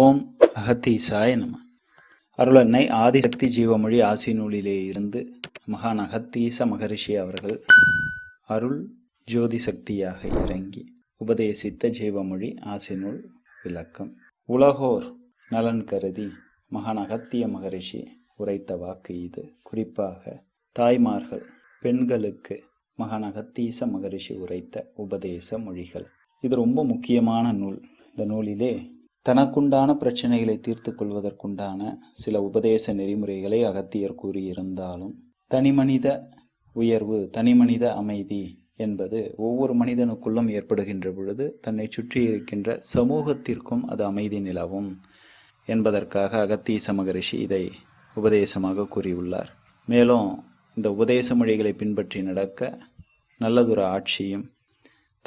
ஓம் அகத்தீசாய நம அருளன்னை ஆதிசக்தி ஜீவமொழி ஆசி நூலிலே இருந்து மகான் அகத்தீச மகரிஷி அவர்கள் அருள் ஜோதி சக்தியாக இறங்கி உபதேசித்த ஜீவமொழி ஆசி நூல் விளக்கம் உலகோர் நலன் கருதி மகான் அகத்திய மகரிஷி உரைத்த வாக்கு இது குறிப்பாக தாய்மார்கள் பெண்களுக்கு மகான் அகத்தீச மகரிஷி உரைத்த உபதேச மொழிகள் இது ரொம்ப முக்கியமான நூல் இந்த நூலிலே தனக்குண்டான பிரச்சனைகளை தீர்த்து கொள்வதற்குண்டான சில உபதேச நெறிமுறைகளை அகத்தியர் கூறியிருந்தாலும் தனிமனித உயர்வு தனிமனித அமைதி என்பது ஒவ்வொரு மனிதனுக்குள்ளும் ஏற்படுகின்ற பொழுது தன்னை சுற்றி இருக்கின்ற சமூகத்திற்கும் அது அமைதி நிலவும் என்பதற்காக அகத்திய சமகரிஷி இதை உபதேசமாக கூறியுள்ளார் மேலும் இந்த உபதேச மொழிகளை பின்பற்றி நடக்க நல்லதொரு ஆட்சியும்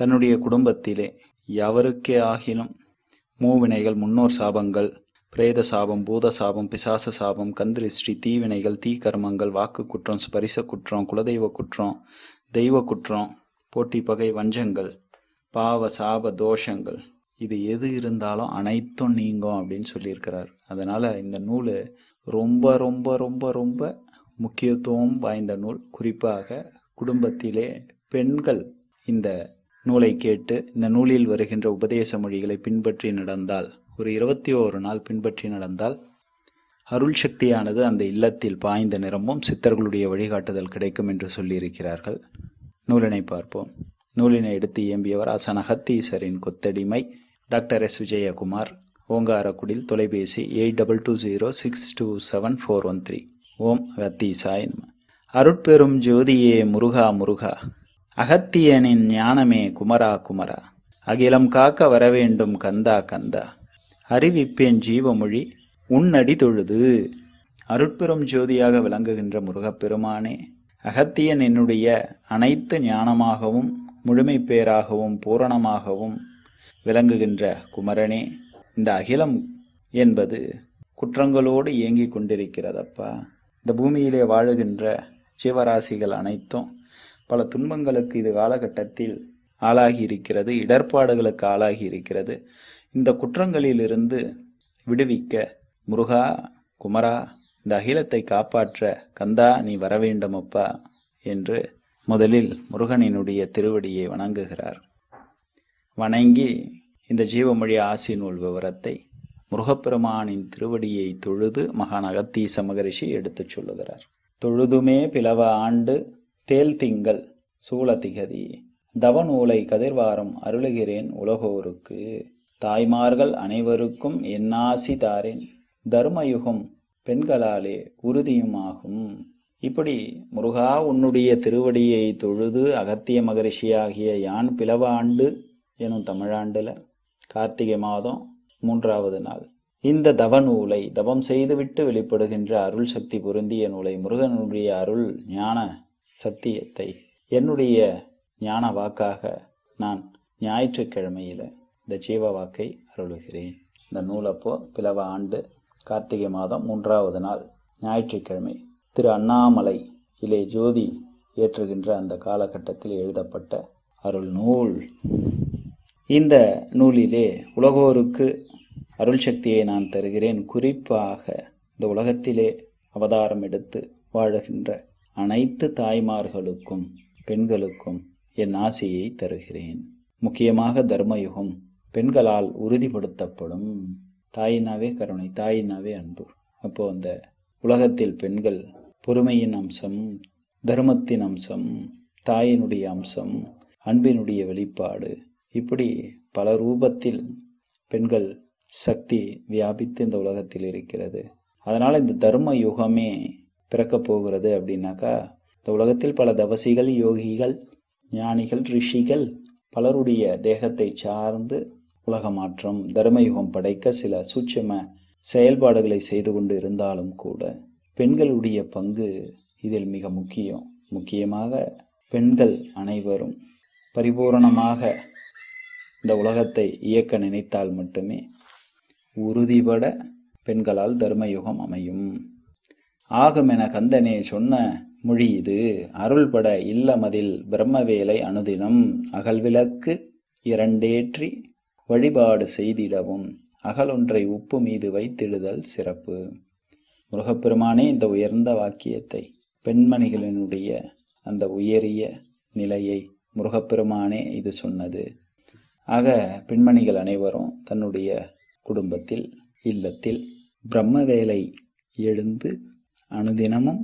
தன்னுடைய குடும்பத்திலே எவருக்கே ஆகிலும் மூவினைகள் முன்னோர் சாபங்கள் பிரேத சாபம் பூத சாபம் பிசாச சாபம் கந்திரிஷ்டி தீவினைகள் தீ கர்மங்கள் வாக்கு குற்றம் ஸ்பரிச குற்றம் குலதெய்வ குற்றம் தெய்வ குற்றம் போட்டி பகை வஞ்சங்கள் பாவ சாப தோஷங்கள் இது எது இருந்தாலும் அனைத்தும் நீங்கும் அப்படின்னு சொல்லியிருக்கிறார் அதனால் இந்த நூல் ரொம்ப ரொம்ப ரொம்ப ரொம்ப முக்கியத்துவம் வாய்ந்த நூல் குறிப்பாக குடும்பத்திலே பெண்கள் இந்த நூலை கேட்டு இந்த நூலில் வருகின்ற உபதேச மொழிகளை பின்பற்றி நடந்தால் ஒரு இருபத்தி ஓரு நாள் பின்பற்றி நடந்தால் அருள் சக்தியானது அந்த இல்லத்தில் பாய்ந்த நிறமும் சித்தர்களுடைய வழிகாட்டுதல் கிடைக்கும் என்று சொல்லியிருக்கிறார்கள் நூலினை பார்ப்போம் நூலினை எடுத்து இயம்பியவர் அசனகத்தீசரின் கொத்தடிமை டாக்டர் எஸ் விஜயகுமார் ஓங்காரக்குடில் தொலைபேசி eight double two zero six two seven four one three ஓம் கத்தீசாய் அருட்பெரும் ஜோதியே முருகா முருகா அகத்தியனின் ஞானமே குமரா குமரா அகிலம் காக்க வரவேண்டும் கந்தா கந்தா அறிவிப்பேன் ஜீவமொழி உன்னடி தொழுது அருட்பெரும் ஜோதியாக விளங்குகின்ற முருகப்பெருமானே அகத்தியன் என்னுடைய அனைத்து ஞானமாகவும் முழுமை பேராகவும் பூரணமாகவும் விளங்குகின்ற குமரனே இந்த அகிலம் என்பது குற்றங்களோடு இயங்கிக் கொண்டிருக்கிறதப்பா இந்த பூமியிலே வாழுகின்ற ஜீவராசிகள் அனைத்தும் பல துன்பங்களுக்கு இது காலகட்டத்தில் ஆளாகி இருக்கிறது இடர்பாடுகளுக்கு ஆளாகி இருக்கிறது இந்த குற்றங்களிலிருந்து விடுவிக்க முருகா குமரா இந்த அகிலத்தை காப்பாற்ற கந்தா நீ வர வேண்டும் அப்பா என்று முதலில் முருகனினுடைய திருவடியை வணங்குகிறார் வணங்கி இந்த ஜீவமொழி ஆசி நூல் விவரத்தை முருகப்பெருமானின் திருவடியை தொழுது மகான் அகத்தீச மகரிஷி எடுத்துச் சொல்லுகிறார் தொழுதுமே பிளவ ஆண்டு தேல் திங்கள் சூழதிகதி தவநூலை கதிர்வாரம் அருளுகிறேன் உலகோருக்கு தாய்மார்கள் அனைவருக்கும் என்னாசி தாரேன் தருமயுகம் பெண்களாலே உறுதியுமாகும் இப்படி முருகா உன்னுடைய திருவடியை தொழுது அகத்திய மகரிஷியாகிய யான் பிளவாண்டு எனும் தமிழாண்டில் கார்த்திகை மாதம் மூன்றாவது நாள் இந்த தவநூலை தவம் செய்துவிட்டு வெளிப்படுகின்ற அருள் சக்தி பொருந்திய நூலை முருகனுடைய அருள் ஞான சத்தியத்தை என்னுடைய ஞான வாக்காக நான் ஞாயிற்றுக்கிழமையில் இந்த ஜீவ வாக்கை அருளுகிறேன் இந்த நூலப்போ பிளவ ஆண்டு கார்த்திகை மாதம் மூன்றாவது நாள் ஞாயிற்றுக்கிழமை திரு அண்ணாமலை இலே ஜோதி ஏற்றுகின்ற அந்த காலகட்டத்தில் எழுதப்பட்ட அருள் நூல் இந்த நூலிலே உலகோருக்கு அருள் சக்தியை நான் தருகிறேன் குறிப்பாக இந்த உலகத்திலே அவதாரம் எடுத்து வாழுகின்ற அனைத்து தாய்மார்களுக்கும் பெண்களுக்கும் என் ஆசையை தருகிறேன் முக்கியமாக தர்மயுகம் பெண்களால் உறுதிப்படுத்தப்படும் தாயினாவே கருணை தாயினாவே அன்பு அப்போ அந்த உலகத்தில் பெண்கள் பொறுமையின் அம்சம் தர்மத்தின் அம்சம் தாயினுடைய அம்சம் அன்பினுடைய வெளிப்பாடு இப்படி பல ரூபத்தில் பெண்கள் சக்தி வியாபித்து இந்த உலகத்தில் இருக்கிறது அதனால் இந்த தர்ம யுகமே பிறக்கப் போகிறது அப்படின்னாக்கா இந்த உலகத்தில் பல தவசிகள் யோகிகள் ஞானிகள் ரிஷிகள் பலருடைய தேகத்தை சார்ந்து உலக மாற்றம் தர்மயுகம் படைக்க சில சூட்சம செயல்பாடுகளை செய்து கொண்டு இருந்தாலும் கூட பெண்களுடைய பங்கு இதில் மிக முக்கியம் முக்கியமாக பெண்கள் அனைவரும் பரிபூரணமாக இந்த உலகத்தை இயக்க நினைத்தால் மட்டுமே உறுதிபட பெண்களால் தர்மயுகம் அமையும் ஆகும் என கந்தனே சொன்ன மொழி இது அருள்பட இல்லமதில் பிரம்மவேலை அனுதினம் அகல்விளக்கு இரண்டேற்றி வழிபாடு செய்திடவும் அகலொன்றை உப்பு மீது வைத்திடுதல் சிறப்பு முருகப்பெருமானே இந்த உயர்ந்த வாக்கியத்தை பெண்மணிகளினுடைய அந்த உயரிய நிலையை முருகப்பெருமானே இது சொன்னது ஆக பெண்மணிகள் அனைவரும் தன்னுடைய குடும்பத்தில் இல்லத்தில் பிரம்மவேலை எழுந்து அனுதினமும்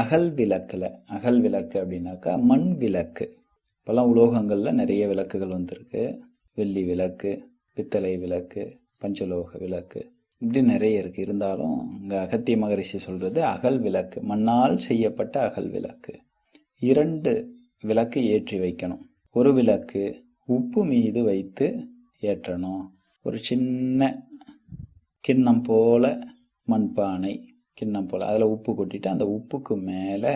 அகல் விளக்கில் அகல் விளக்கு அப்படின்னாக்கா மண் விளக்கு இப்போல்லாம் உலோகங்களில் நிறைய விளக்குகள் வந்திருக்கு வெள்ளி விளக்கு பித்தளை விளக்கு பஞ்சலோக விளக்கு இப்படி நிறைய இருக்குது இருந்தாலும் இங்கே அகத்திய மகரிஷி சொல்கிறது அகல் விளக்கு மண்ணால் செய்யப்பட்ட அகல் விளக்கு இரண்டு விளக்கு ஏற்றி வைக்கணும் ஒரு விளக்கு உப்பு மீது வைத்து ஏற்றணும் ஒரு சின்ன கிண்ணம் போல மண்பானை கிண்ணம் போல் அதில் உப்பு கொட்டிட்டு அந்த உப்புக்கு மேலே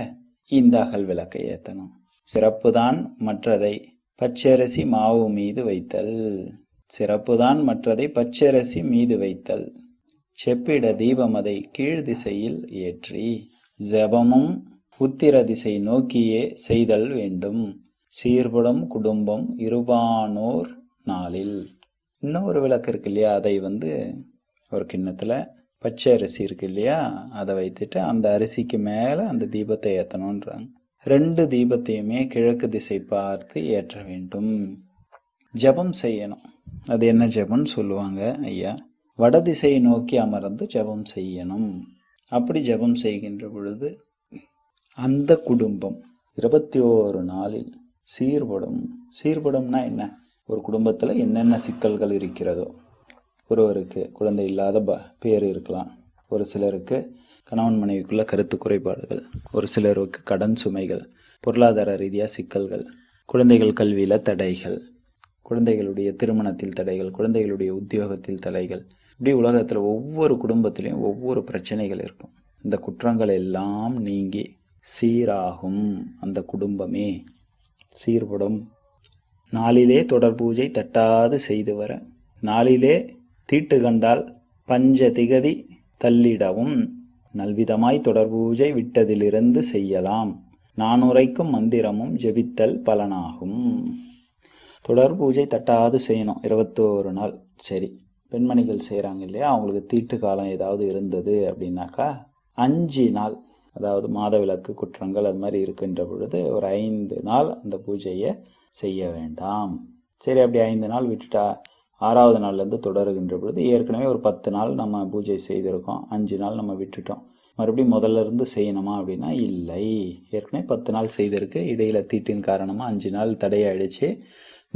இந்த அகல் விளக்கை ஏற்றணும் சிறப்பு தான் மற்றதை பச்சரிசி மாவு மீது வைத்தல் சிறப்பு தான் மற்றதை பச்சரிசி மீது வைத்தல் செப்பிட தீபம் அதை கீழ் திசையில் ஏற்றி ஜபமும் உத்திர திசை நோக்கியே செய்தல் வேண்டும் சீர்புடம் குடும்பம் இருபானோர் நாளில் இன்னும் ஒரு விளக்கு இருக்கு இல்லையா அதை வந்து ஒரு கிண்ணத்தில் பச்சை அரிசி இருக்கு இல்லையா அதை வைத்துட்டு அந்த அரிசிக்கு மேலே அந்த தீபத்தை ஏற்றணுன்றாங்க ரெண்டு தீபத்தையுமே கிழக்கு திசை பார்த்து ஏற்ற வேண்டும் ஜபம் செய்யணும் அது என்ன ஜபம்னு சொல்லுவாங்க ஐயா வட திசையை நோக்கி அமர்ந்து ஜபம் செய்யணும் அப்படி ஜபம் செய்கின்ற பொழுது அந்த குடும்பம் இருபத்தி ஓரு நாளில் சீர்படும் சீர்படும்னா என்ன ஒரு குடும்பத்தில் என்னென்ன சிக்கல்கள் இருக்கிறதோ ஒருவருக்கு குழந்தை இல்லாத ப பேர் இருக்கலாம் ஒரு சிலருக்கு கணவன் மனைவிக்குள்ள கருத்து குறைபாடுகள் ஒரு சிலருக்கு கடன் சுமைகள் பொருளாதார ரீதியாக சிக்கல்கள் குழந்தைகள் கல்வியில் தடைகள் குழந்தைகளுடைய திருமணத்தில் தடைகள் குழந்தைகளுடைய உத்தியோகத்தில் தடைகள் இப்படி உலகத்தில் ஒவ்வொரு குடும்பத்திலையும் ஒவ்வொரு பிரச்சனைகள் இருக்கும் இந்த குற்றங்கள் எல்லாம் நீங்கி சீராகும் அந்த குடும்பமே சீர்படும் நாளிலே தொடர் பூஜை தட்டாது செய்து வர நாளிலே தீட்டு கண்டால் பஞ்ச திகதி தள்ளிடவும் நல்விதமாய் தொடர்பூஜை விட்டதிலிருந்து செய்யலாம் நானுரைக்கும் மந்திரமும் ஜெபித்தல் பலனாகும் தொடர் பூஜை தட்டாது செய்யணும் இருபத்தோரு நாள் சரி பெண்மணிகள் செய்கிறாங்க இல்லையா அவங்களுக்கு தீட்டு காலம் ஏதாவது இருந்தது அப்படின்னாக்கா அஞ்சு நாள் அதாவது மாதவிலக்கு குற்றங்கள் அது மாதிரி இருக்கின்ற பொழுது ஒரு ஐந்து நாள் அந்த பூஜையை செய்ய வேண்டாம் சரி அப்படி ஐந்து நாள் விட்டுட்டா ஆறாவது நாள்லேருந்து தொடருகின்ற பொழுது ஏற்கனவே ஒரு பத்து நாள் நம்ம பூஜை செய்திருக்கோம் அஞ்சு நாள் நம்ம விட்டுட்டோம் மறுபடியும் முதல்ல இருந்து செய்யணுமா அப்படின்னா இல்லை ஏற்கனவே பத்து நாள் செய்திருக்கு இடையில் தீட்டின் காரணமாக அஞ்சு நாள் தடையாயிடுச்சு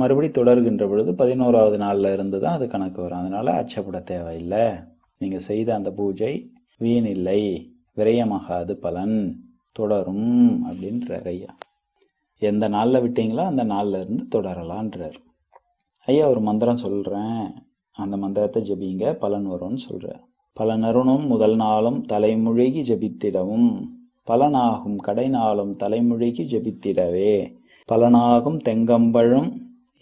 மறுபடி தொடர்கின்ற பொழுது பதினோராவது நாளில் இருந்து தான் அது கணக்கு வரும் அதனால் அச்சப்பட தேவையில்லை நீங்கள் செய்த அந்த பூஜை வீணில்லை விரயமாகாது பலன் தொடரும் அப்படின்றார் ஐயா எந்த நாளில் விட்டீங்களோ அந்த நாளில் இருந்து தொடரலான்றார் ஐயா ஒரு மந்திரம் சொல்கிறேன் அந்த மந்திரத்தை ஜபிங்க பலன் வரும்னு சொல்கிறேன் பல நறுணும் முதல் நாளும் தலைமுழுகி ஜபித்திடவும் பலனாகும் கடை நாளும் தலைமுழுகி ஜபித்திடவே பலனாகும் தெங்கம்பழும்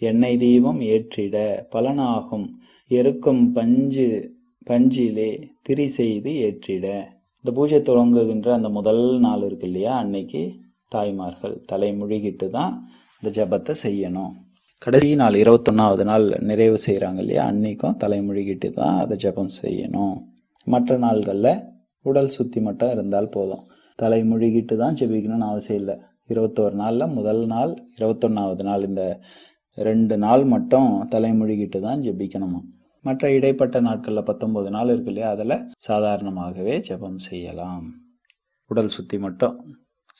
எண்ணெய் தீபம் ஏற்றிட பலனாகும் எருக்கும் பஞ்சு பஞ்சிலே திரி செய்து ஏற்றிட இந்த பூஜை தொடங்குகின்ற அந்த முதல் நாள் இருக்கு இல்லையா அன்னைக்கு தாய்மார்கள் தலைமுழுகிட்டு தான் இந்த ஜபத்தை செய்யணும் கடைசி நாள் இருபத்தொன்னாவது நாள் நிறைவு செய்கிறாங்க இல்லையா அன்றைக்கும் தலைமொழிகிட்டு தான் அதை ஜபம் செய்யணும் மற்ற நாள்களில் உடல் சுத்தி மட்டும் இருந்தால் போதும் தலை தான் ஜெபிக்கணும்னு அவசியம் இல்லை இருபத்தோரு நாளில் முதல் நாள் இருபத்தொன்னாவது நாள் இந்த ரெண்டு நாள் மட்டும் தலை தான் ஜெபிக்கணுமா மற்ற இடைப்பட்ட நாட்களில் பத்தொம்போது நாள் இருக்கு இல்லையா அதில் சாதாரணமாகவே ஜெபம் செய்யலாம் உடல் சுத்தி மட்டும்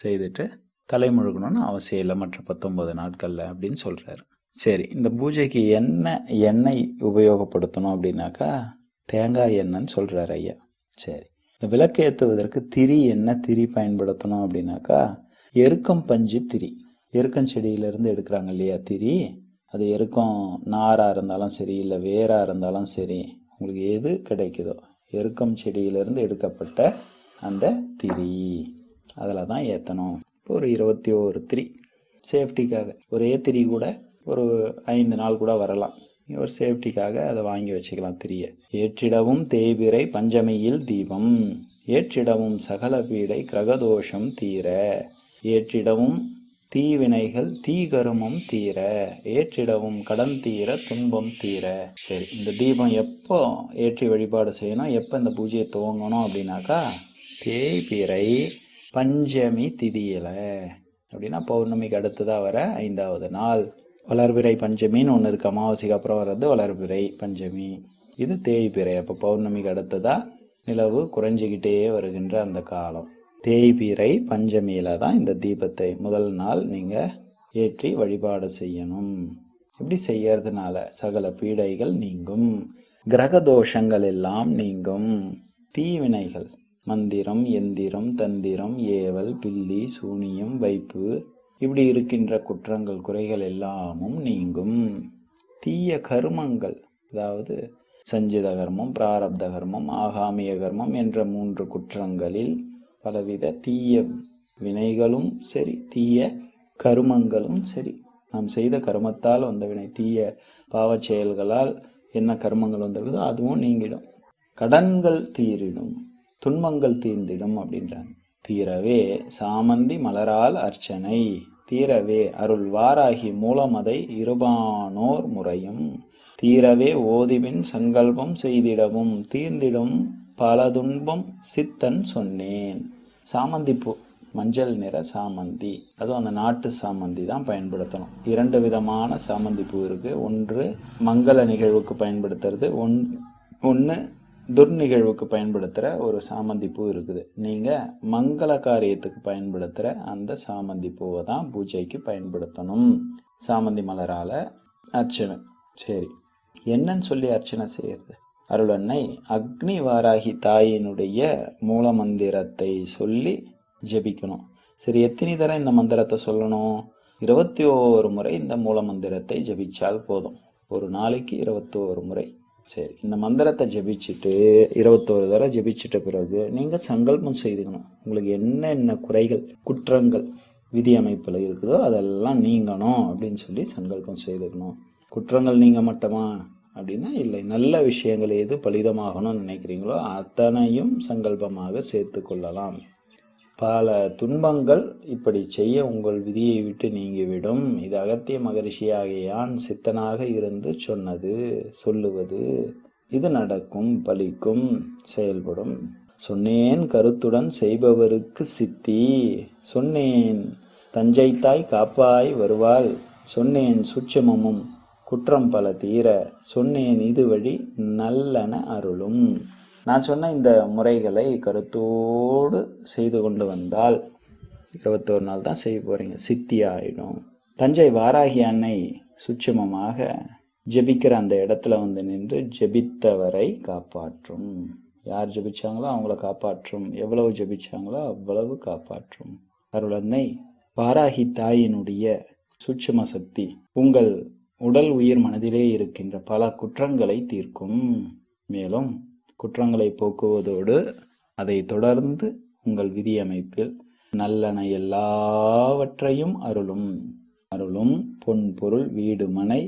செய்துட்டு தலைமுழுகணும்னு அவசியம் இல்லை மற்ற பத்தொம்போது நாட்களில் அப்படின்னு சொல்கிறாரு சரி இந்த பூஜைக்கு என்ன எண்ணெய் உபயோகப்படுத்தணும் அப்படின்னாக்கா தேங்காய் எண்ணெய்ன்னு சொல்கிறார் ஐயா சரி இந்த விளக்கு ஏற்றுவதற்கு திரி என்ன திரி பயன்படுத்தணும் அப்படின்னாக்கா எருக்கம் பஞ்சு திரி எருக்கம் செடியிலேருந்து எடுக்கிறாங்க இல்லையா திரி அது எருக்கம் நாராக இருந்தாலும் சரி இல்லை வேராக இருந்தாலும் சரி உங்களுக்கு எது கிடைக்குதோ எருக்கம் செடியிலேருந்து எடுக்கப்பட்ட அந்த திரி அதில் தான் ஏற்றணும் இப்போ ஒரு இருபத்தி ஒரு திரி சேஃப்டிக்காக ஒரே திரி கூட ஒரு ஐந்து நாள் கூட வரலாம் ஒரு சேஃப்டிக்காக அதை வாங்கி வச்சுக்கலாம் திரிய ஏற்றிடவும் தேய்பிரை பஞ்சமியில் தீபம் ஏற்றிடவும் சகல பீடை கிரகதோஷம் தீர ஏற்றிடவும் தீவினைகள் தீகருமம் தீர ஏற்றிடவும் கடன் தீர துன்பம் தீர சரி இந்த தீபம் எப்போ ஏற்றி வழிபாடு செய்யணும் எப்போ இந்த பூஜையை துவங்கணும் அப்படின்னாக்கா தேய்பிரை பஞ்சமி திதியில அப்படின்னா பௌர்ணமிக்கு அடுத்ததாக வர ஐந்தாவது நாள் வளர்பிறை பஞ்சமின்னு ஒன்று இருக்குது அமாவாசைக்கு அப்புறம் வர்றது வளர்பிறை பஞ்சமி இது தேய்பிறை அப்போ பௌர்ணமிக்கு அடுத்ததாக நிலவு குறைஞ்சிக்கிட்டே வருகின்ற அந்த காலம் தேய்பிறை பஞ்சமியில் தான் இந்த தீபத்தை முதல் நாள் நீங்கள் ஏற்றி வழிபாடு செய்யணும் இப்படி செய்யறதுனால சகல பீடைகள் நீங்கும் கிரக தோஷங்கள் எல்லாம் நீங்கும் தீவினைகள் மந்திரம் எந்திரம் தந்திரம் ஏவல் பில்லி சூனியம் வைப்பு இப்படி இருக்கின்ற குற்றங்கள் குறைகள் எல்லாமும் நீங்கும் தீய கருமங்கள் அதாவது சஞ்சித கர்மம் பிராரப்த கர்மம் ஆகாமிய கர்மம் என்ற மூன்று குற்றங்களில் பலவித தீய வினைகளும் சரி தீய கருமங்களும் சரி நாம் செய்த கருமத்தால் வந்த வினை தீய பாவச் செயல்களால் என்ன கர்மங்கள் வந்திருக்குதோ அதுவும் நீங்கிடும் கடன்கள் தீரிடும் துன்பங்கள் தீர்ந்திடும் அப்படின்றாங்க தீரவே சாமந்தி மலரால் அர்ச்சனை தீரவே அருள் வாராகி மூலமதை இருபானோர் முறையும் தீரவே ஓதிவின் சங்கல்பம் செய்திடவும் தீர்ந்திடும் பல துன்பம் சித்தன் சொன்னேன் சாமந்திப்பூ மஞ்சள் நிற சாமந்தி அதுவும் அந்த நாட்டு சாமந்தி தான் பயன்படுத்தணும் இரண்டு விதமான சாமந்தி பூ இருக்குது ஒன்று மங்கள நிகழ்வுக்கு பயன்படுத்துறது ஒன் ஒன்று துர்நிகழ்வுக்கு பயன்படுத்துகிற ஒரு சாமந்தி பூ இருக்குது நீங்கள் மங்கள காரியத்துக்கு பயன்படுத்துகிற அந்த சாமந்தி பூவை தான் பூஜைக்கு பயன்படுத்தணும் சாமந்தி மலரால் அர்ச்சனை சரி என்னன்னு சொல்லி அர்ச்சனை செய்கிறது அருளன்னை அக்னி வாராகி தாயினுடைய மூல மந்திரத்தை சொல்லி ஜபிக்கணும் சரி எத்தனை தரம் இந்த மந்திரத்தை சொல்லணும் இருபத்தி ஒரு முறை இந்த மூல மந்திரத்தை ஜபிச்சால் போதும் ஒரு நாளைக்கு இருபத்தி ஒரு முறை சரி இந்த மந்திரத்தை ஜெபிச்சுட்டு இருபத்தோரு தடவை ஜெபிச்சிட்ட பிறகு நீங்கள் சங்கல்பம் செய்துக்கணும் உங்களுக்கு என்னென்ன குறைகள் குற்றங்கள் விதி அமைப்பில் இருக்குதோ அதெல்லாம் நீங்கணும் அப்படின்னு சொல்லி சங்கல்பம் செய்துக்கணும் குற்றங்கள் நீங்க மட்டுமா அப்படின்னா இல்லை நல்ல விஷயங்கள் எது பலிதமாகணும்னு நினைக்கிறீங்களோ அத்தனையும் சங்கல்பமாக சேர்த்து கொள்ளலாம் பல துன்பங்கள் இப்படி செய்ய உங்கள் விதியை விட்டு நீங்கிவிடும் இது அகத்திய மகரிஷியாகிய யான் சித்தனாக இருந்து சொன்னது சொல்லுவது இது நடக்கும் பலிக்கும் செயல்படும் சொன்னேன் கருத்துடன் செய்பவருக்கு சித்தி சொன்னேன் தஞ்சை தாய் காப்பாய் வருவாள் சொன்னேன் சுட்சமமும் குற்றம் பல தீர சொன்னேன் இது வழி நல்லன அருளும் நான் சொன்ன இந்த முறைகளை கருத்தோடு செய்து கொண்டு வந்தால் இருபத்தோரு நாள் தான் செய்ய போகிறீங்க சித்தி ஆகிடும் தஞ்சை வாராகி அன்னை சுட்சமமாக ஜெபிக்கிற அந்த இடத்துல வந்து நின்று ஜெபித்தவரை காப்பாற்றும் யார் ஜெபிச்சாங்களோ அவங்கள காப்பாற்றும் எவ்வளவு ஜெபிச்சாங்களோ அவ்வளவு காப்பாற்றும் அருளன்னை வாராகி தாயினுடைய சுட்சும சக்தி உங்கள் உடல் உயிர் மனதிலே இருக்கின்ற பல குற்றங்களை தீர்க்கும் மேலும் குற்றங்களை போக்குவதோடு அதை தொடர்ந்து உங்கள் விதியமைப்பில் நல்லன எல்லாவற்றையும் அருளும் அருளும் பொன் பொருள் வீடு மனை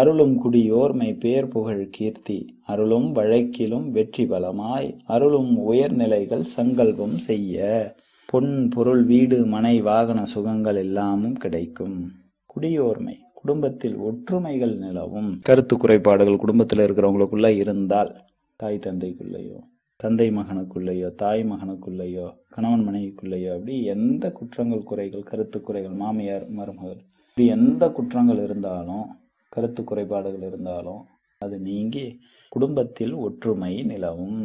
அருளும் குடியோர்மை பேர் புகழ் கீர்த்தி அருளும் வழக்கிலும் வெற்றி பலமாய் அருளும் உயர்நிலைகள் சங்கல்பம் செய்ய பொன் பொருள் வீடு மனை வாகன சுகங்கள் எல்லாமும் கிடைக்கும் குடியோர்மை குடும்பத்தில் ஒற்றுமைகள் நிலவும் கருத்து குறைபாடுகள் குடும்பத்தில் இருக்கிறவங்களுக்குள்ள இருந்தால் தாய் தந்தைக்குள்ளேயோ தந்தை மகனுக்குள்ளேயோ தாய் மகனுக்குள்ளேயோ கணவன் மனைவிக்குள்ளேயோ அப்படி எந்த குற்றங்கள் குறைகள் கருத்து குறைகள் மாமியார் மருமகள் இப்படி எந்த குற்றங்கள் இருந்தாலும் கருத்து குறைபாடுகள் இருந்தாலும் அது நீங்கி குடும்பத்தில் ஒற்றுமை நிலவும்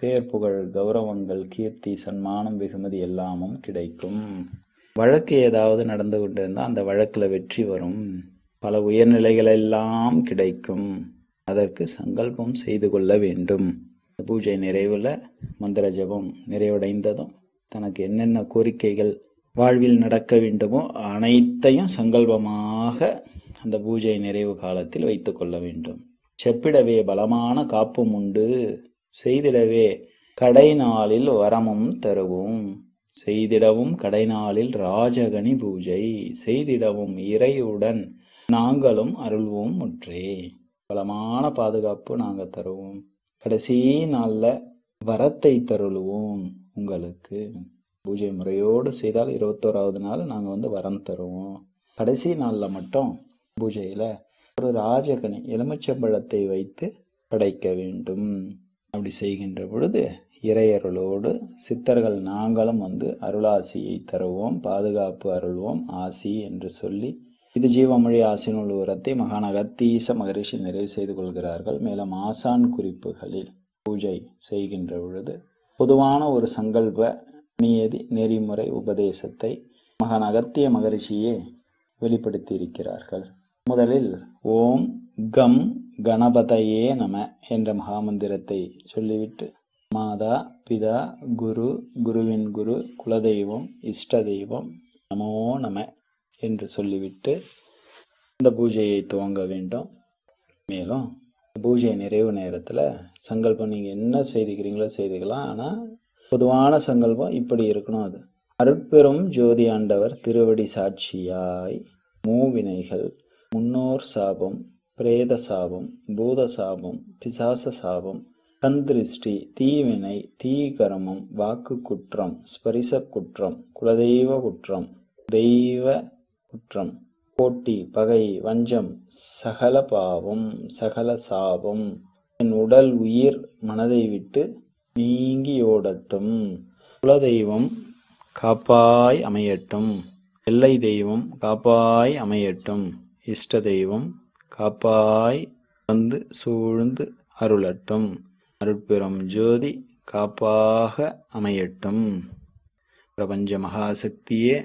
பேர் புகழ் கௌரவங்கள் கீர்த்தி சன்மானம் வெகுமதி எல்லாமும் கிடைக்கும் வழக்கு ஏதாவது நடந்து கொண்டிருந்தால் அந்த வழக்கில் வெற்றி வரும் பல உயர்நிலைகள் எல்லாம் கிடைக்கும் அதற்கு சங்கல்பம் செய்து கொள்ள வேண்டும் பூஜை நிறைவில் மந்திர ஜபம் நிறைவடைந்ததும் தனக்கு என்னென்ன கோரிக்கைகள் வாழ்வில் நடக்க வேண்டுமோ அனைத்தையும் சங்கல்பமாக அந்த பூஜை நிறைவு காலத்தில் வைத்து கொள்ள வேண்டும் செப்பிடவே பலமான காப்பும் உண்டு செய்திடவே கடை நாளில் வரமும் தருவோம் செய்திடவும் கடை நாளில் ராஜகணி பூஜை செய்திடவும் இறையுடன் நாங்களும் அருள்வோம் முற்றே பலமான பாதுகாப்பு நாங்கள் தருவோம் கடைசி நாளில் வரத்தை தருளுவோம் உங்களுக்கு பூஜை முறையோடு செய்தால் இருபத்தோராவது நாள் நாங்கள் வந்து வரம் தருவோம் கடைசி நாளில் மட்டும் பூஜையில் ஒரு ராஜகனி எலுமிச்சம்பழத்தை வைத்து படைக்க வேண்டும் அப்படி செய்கின்ற பொழுது இறையருளோடு சித்தர்கள் நாங்களும் வந்து அருளாசியை தருவோம் பாதுகாப்பு அருள்வோம் ஆசி என்று சொல்லி இது ஜீவமொழி ஆசினுள் உரத்தை மகான் அகத்தீச மகரிஷி நிறைவு செய்து கொள்கிறார்கள் மேலும் ஆசான் குறிப்புகளில் பூஜை செய்கின்ற பொழுது பொதுவான ஒரு சங்கல்ப நியதி நெறிமுறை உபதேசத்தை மகாநகத்திய அகத்திய மகரிஷியே வெளிப்படுத்தி இருக்கிறார்கள் முதலில் ஓம் கம் கணபதையே நம என்ற மகாமந்திரத்தை சொல்லிவிட்டு மாதா பிதா குரு குருவின் குரு குலதெய்வம் இஷ்ட தெய்வம் நமோ நம என்று சொல்லிவிட்டு இந்த பூஜையை துவங்க வேண்டும் மேலும் பூஜை நிறைவு நேரத்தில் சங்கல்பம் நீங்கள் என்ன செய்திக்கிறீங்களோ செய்திக்கலாம் ஆனால் பொதுவான சங்கல்பம் இப்படி இருக்கணும் அது அருட்பெரும் ஜோதி ஆண்டவர் திருவடி சாட்சியாய் மூவினைகள் முன்னோர் சாபம் பிரேத சாபம் பூத சாபம் பிசாச சாபம் கந்திருஷ்டி தீவினை தீகரமம் வாக்கு குற்றம் ஸ்பரிச குற்றம் குலதெய்வ குற்றம் தெய்வ குற்றம் போட்டி பகை வஞ்சம் சகல பாவம் சகல சாபம் என் உடல் உயிர் மனதை விட்டு நீங்கியோடட்டும் குல தெய்வம் காப்பாய் அமையட்டும் எல்லை தெய்வம் காப்பாய் அமையட்டும் இஷ்ட தெய்வம் காப்பாய் வந்து சூழ்ந்து அருளட்டும் அருட்பெரும் ஜோதி காப்பாக அமையட்டும் பிரபஞ்ச மகாசக்தியே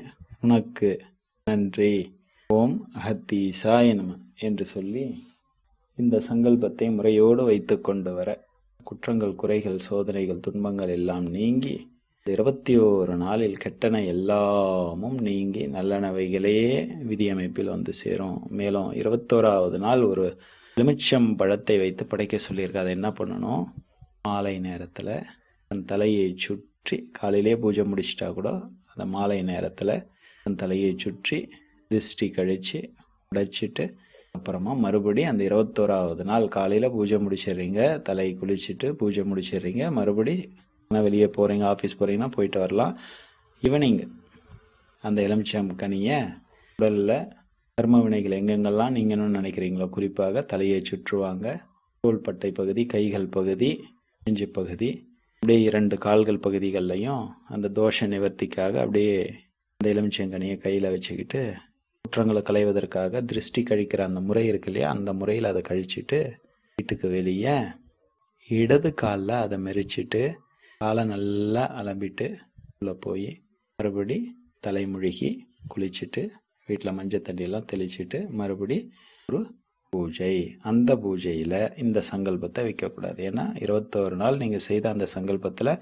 உனக்கு நன்றி ஓம் அகத்தி சாயனம் என்று சொல்லி இந்த சங்கல்பத்தை முறையோடு வைத்து கொண்டு வர குற்றங்கள் குறைகள் சோதனைகள் துன்பங்கள் எல்லாம் நீங்கி இருபத்தி ஓரு நாளில் கெட்டன எல்லாமும் நீங்கி நல்லனவைகளே விதியமைப்பில் வந்து சேரும் மேலும் இருபத்தோராவது நாள் ஒரு எலுமிச்சம் பழத்தை வைத்து படைக்க சொல்லியிருக்க அதை என்ன பண்ணணும் மாலை நேரத்தில் தன் தலையை சுற்றி காலையிலே பூஜை முடிச்சிட்டா கூட அந்த மாலை நேரத்தில் தலையை சுற்றி திருஷ்டி கழித்து உடைச்சிட்டு அப்புறமா மறுபடியும் அந்த இருபத்தோராவது நாள் காலையில் பூஜை முடிச்சிடுறீங்க தலை குளிச்சுட்டு பூஜை முடிச்சிடுறீங்க மறுபடி வெளியே போகிறீங்க ஆஃபீஸ் போகிறீங்கன்னா போயிட்டு வரலாம் ஈவினிங் அந்த எலுமிச்சம் கனியை உடலில் கர்ம வினைகள் எங்கெங்கெல்லாம் நீங்கணும்னு நினைக்கிறீங்களோ குறிப்பாக தலையை சுற்றுவாங்க தோள்பட்டை பகுதி கைகள் பகுதி நெஞ்சு பகுதி அப்படியே இரண்டு கால்கள் பகுதிகள்லையும் அந்த தோஷ நிவர்த்திக்காக அப்படியே அந்த எலுமிச்சங்கனியை கையில் வச்சுக்கிட்டு குற்றங்களை களைவதற்காக திருஷ்டி கழிக்கிற அந்த முறை இருக்கு இல்லையா அந்த முறையில் அதை கழிச்சுட்டு வீட்டுக்கு வெளியே இடது காலில் அதை மெரிச்சிட்டு காலை நல்லா அலம்பிட்டு உள்ளே போய் மறுபடி தலைமுழுகி குளிச்சுட்டு வீட்டில் மஞ்சள் தண்ணியெல்லாம் தெளிச்சுட்டு மறுபடி ஒரு பூஜை அந்த பூஜையில் இந்த சங்கல்பத்தை வைக்கக்கூடாது ஏன்னா இருபத்தோரு நாள் நீங்கள் செய்த அந்த சங்கல்பத்தில்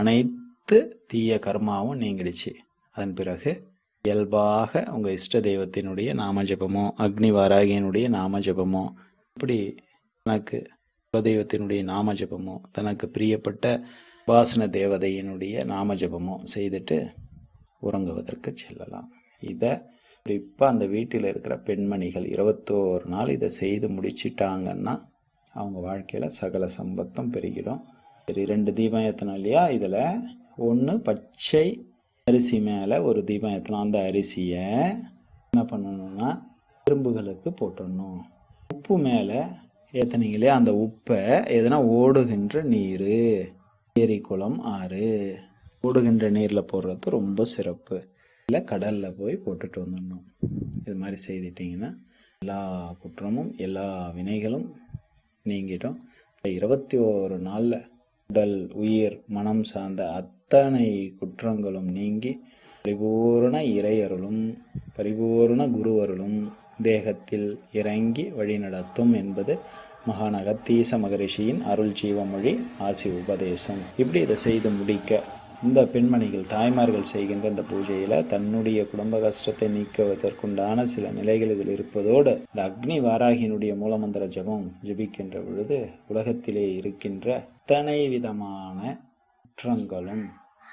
அனைத்து தீய கர்மாவும் நீங்கிடுச்சு அதன் பிறகு இயல்பாக உங்கள் இஷ்ட தெய்வத்தினுடைய நாமஜபமோ அக்னி வாராகியனுடைய நாமஜபமோ இப்படி தனக்கு குலதெய்வத்தினுடைய நாமஜபமோ தனக்கு பிரியப்பட்ட வாசன தேவதையினுடைய நாமஜபமோ செய்துட்டு உறங்குவதற்கு செல்லலாம் இதை குறிப்பாக அந்த வீட்டில் இருக்கிற பெண்மணிகள் இருபத்தோரு நாள் இதை செய்து முடிச்சிட்டாங்கன்னா அவங்க வாழ்க்கையில் சகல சம்பத்தும் பெருகிடும் சரி ரெண்டு தீபம் ஏற்றணும் இல்லையா இதில் ஒன்று பச்சை அரிசி மேலே ஒரு தீபம் ஏற்றலாம் அந்த அரிசியை என்ன பண்ணணும்னா எறும்புகளுக்கு போட்டுடணும் உப்பு மேலே ஏற்றுனீங்களே அந்த உப்பை எதனா ஓடுகின்ற நீர் ஏரி குளம் ஆறு ஓடுகின்ற நீரில் போடுறது ரொம்ப சிறப்பு இல்லை கடலில் போய் போட்டுட்டு வந்துடணும் இது மாதிரி செய்துட்டிங்கன்னா எல்லா குற்றமும் எல்லா வினைகளும் நீங்கிட்டோம் இருபத்தி ஒரு நாளில் உடல் உயிர் மனம் சார்ந்த அத் அத்தனை குற்றங்களும் நீங்கி பரிபூர்ண இறையருளும் பரிபூர்ண குருவருளும் தேகத்தில் இறங்கி வழிநடத்தும் என்பது மகாநகத்தீச மகரிஷியின் அருள் ஜீவமொழி ஆசி உபதேசம் இப்படி இதை செய்து முடிக்க இந்த பெண்மணிகள் தாய்மார்கள் செய்கின்ற இந்த பூஜையில் தன்னுடைய குடும்ப கஷ்டத்தை நீக்குவதற்குண்டான சில நிலைகள் இதில் இருப்பதோடு இந்த அக்னி வாராகினுடைய மூலமந்திர ஜபம் ஜபிக்கின்ற பொழுது உலகத்திலே இருக்கின்ற அத்தனை விதமான குற்றங்களும்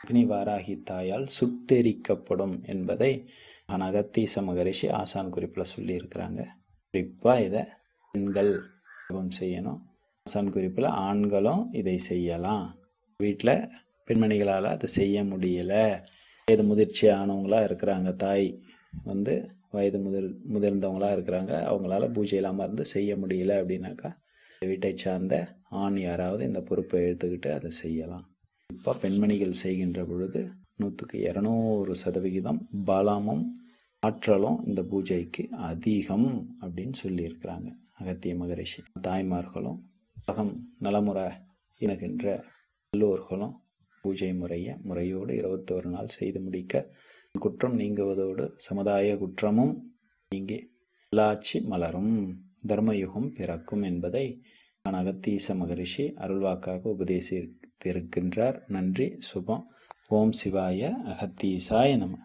அக்னி வாராகி தாயால் சுட்டெரிக்கப்படும் என்பதை அகத்தீச மகரிஷி ஆசான் குறிப்பில் சொல்லியிருக்கிறாங்க குறிப்பாக இதை பெண்கள் செய்யணும் ஆசான் குறிப்பில் ஆண்களும் இதை செய்யலாம் வீட்டில் பெண்மணிகளால் அதை செய்ய முடியலை வயது முதிர்ச்சி ஆனவங்களாக இருக்கிறாங்க தாய் வந்து வயது முதிர் முதிர்ந்தவங்களாக இருக்கிறாங்க அவங்களால பூஜை இல்லாமல் இருந்து செய்ய முடியல அப்படின்னாக்கா வீட்டை சார்ந்த ஆண் யாராவது இந்த பொறுப்பை எடுத்துக்கிட்டு அதை செய்யலாம் குறிப்பாக பெண்மணிகள் செய்கின்ற பொழுது நூற்றுக்கு இரநூறு சதவிகிதம் பலமும் ஆற்றலும் இந்த பூஜைக்கு அதிகம் அப்படின்னு சொல்லியிருக்கிறாங்க அகத்திய மகரிஷி தாய்மார்களும் அகம் நலமுறை இணகின்ற எல்லோர்களும் பூஜை முறையை முறையோடு இருபத்தோரு நாள் செய்து முடிக்க குற்றம் நீங்குவதோடு சமுதாய குற்றமும் நீங்கி நல்லாட்சி மலரும் தர்மயுகம் பிறக்கும் என்பதை நான் அகத்தீச மகரிஷி அருள்வாக்காக உபதேசி வைத்திருக்கின்றார் நன்றி சுபம் ஓம் சிவாய அகத்தீசாய நம